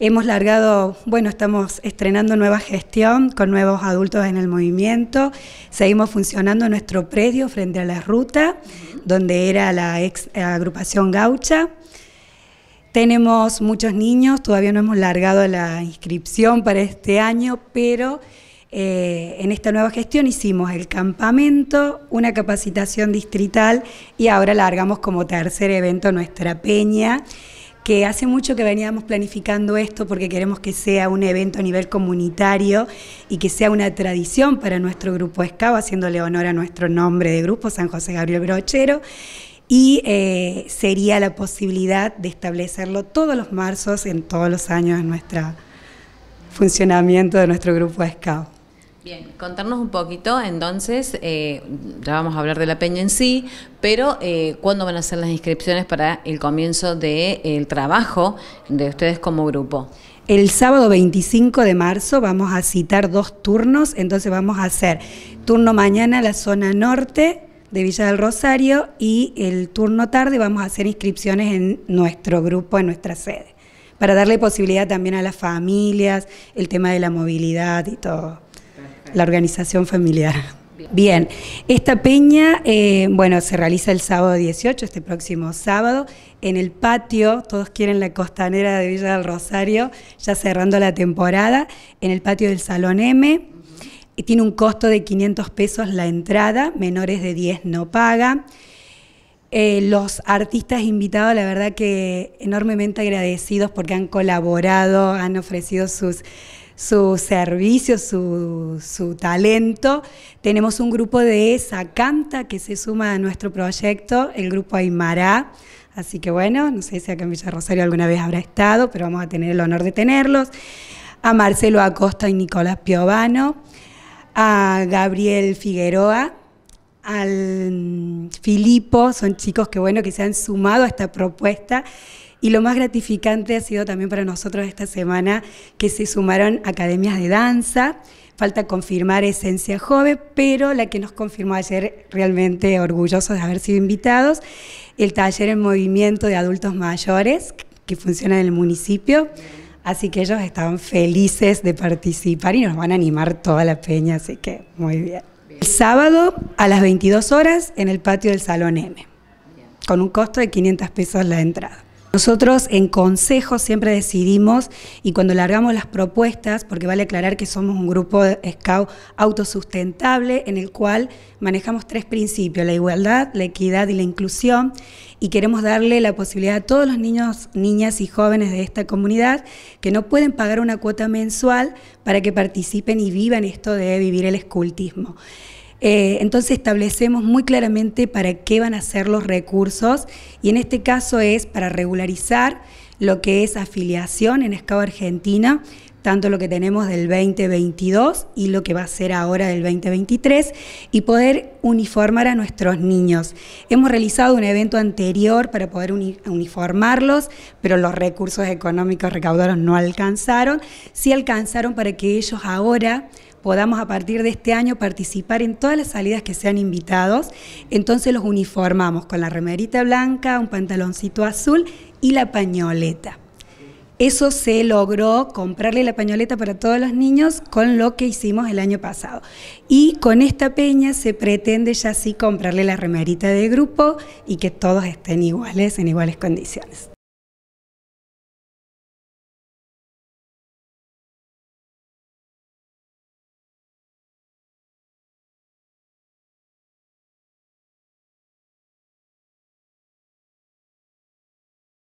Hemos largado, bueno, estamos estrenando nueva gestión con nuevos adultos en el movimiento. Seguimos funcionando nuestro predio frente a la ruta, donde era la ex agrupación gaucha. Tenemos muchos niños, todavía no hemos largado la inscripción para este año, pero eh, en esta nueva gestión hicimos el campamento, una capacitación distrital y ahora largamos como tercer evento nuestra peña que hace mucho que veníamos planificando esto porque queremos que sea un evento a nivel comunitario y que sea una tradición para nuestro grupo Escavo, haciéndole honor a nuestro nombre de grupo, San José Gabriel Brochero. Y eh, sería la posibilidad de establecerlo todos los marzos en todos los años de nuestro funcionamiento de nuestro grupo Escavo. Bien, contarnos un poquito, entonces, eh, ya vamos a hablar de la peña en sí, pero eh, ¿cuándo van a ser las inscripciones para el comienzo del eh, trabajo de ustedes como grupo? El sábado 25 de marzo vamos a citar dos turnos, entonces vamos a hacer turno mañana en la zona norte de Villa del Rosario y el turno tarde vamos a hacer inscripciones en nuestro grupo, en nuestra sede, para darle posibilidad también a las familias, el tema de la movilidad y todo la organización familiar. Bien, esta peña, eh, bueno, se realiza el sábado 18, este próximo sábado, en el patio, todos quieren la costanera de Villa del Rosario, ya cerrando la temporada, en el patio del Salón M. tiene un costo de 500 pesos la entrada, menores de 10 no paga. Eh, los artistas invitados, la verdad que enormemente agradecidos porque han colaborado, han ofrecido sus su servicio, su, su talento. Tenemos un grupo de esa canta que se suma a nuestro proyecto, el grupo Aymara. Así que bueno, no sé si acá en Villa Rosario alguna vez habrá estado, pero vamos a tener el honor de tenerlos. A Marcelo Acosta y Nicolás Piovano, a Gabriel Figueroa, al Filipo, son chicos que bueno que se han sumado a esta propuesta y lo más gratificante ha sido también para nosotros esta semana que se sumaron academias de danza. Falta confirmar Esencia Joven, pero la que nos confirmó ayer, realmente orgullosos de haber sido invitados, el taller en movimiento de adultos mayores que funciona en el municipio. Así que ellos estaban felices de participar y nos van a animar toda la peña, así que muy bien. El sábado a las 22 horas en el patio del Salón M, con un costo de 500 pesos la entrada. Nosotros en consejo siempre decidimos y cuando largamos las propuestas, porque vale aclarar que somos un grupo de scout autosustentable en el cual manejamos tres principios, la igualdad, la equidad y la inclusión y queremos darle la posibilidad a todos los niños, niñas y jóvenes de esta comunidad que no pueden pagar una cuota mensual para que participen y vivan esto de vivir el escultismo. Eh, entonces establecemos muy claramente para qué van a ser los recursos y en este caso es para regularizar lo que es afiliación en escala argentina tanto lo que tenemos del 2022 y lo que va a ser ahora del 2023, y poder uniformar a nuestros niños. Hemos realizado un evento anterior para poder uniformarlos, pero los recursos económicos recaudados no alcanzaron. Sí alcanzaron para que ellos ahora podamos a partir de este año participar en todas las salidas que sean invitados. Entonces los uniformamos con la remerita blanca, un pantaloncito azul y la pañoleta. Eso se logró comprarle la pañoleta para todos los niños con lo que hicimos el año pasado. Y con esta peña se pretende ya sí comprarle la remerita de grupo y que todos estén iguales en iguales condiciones.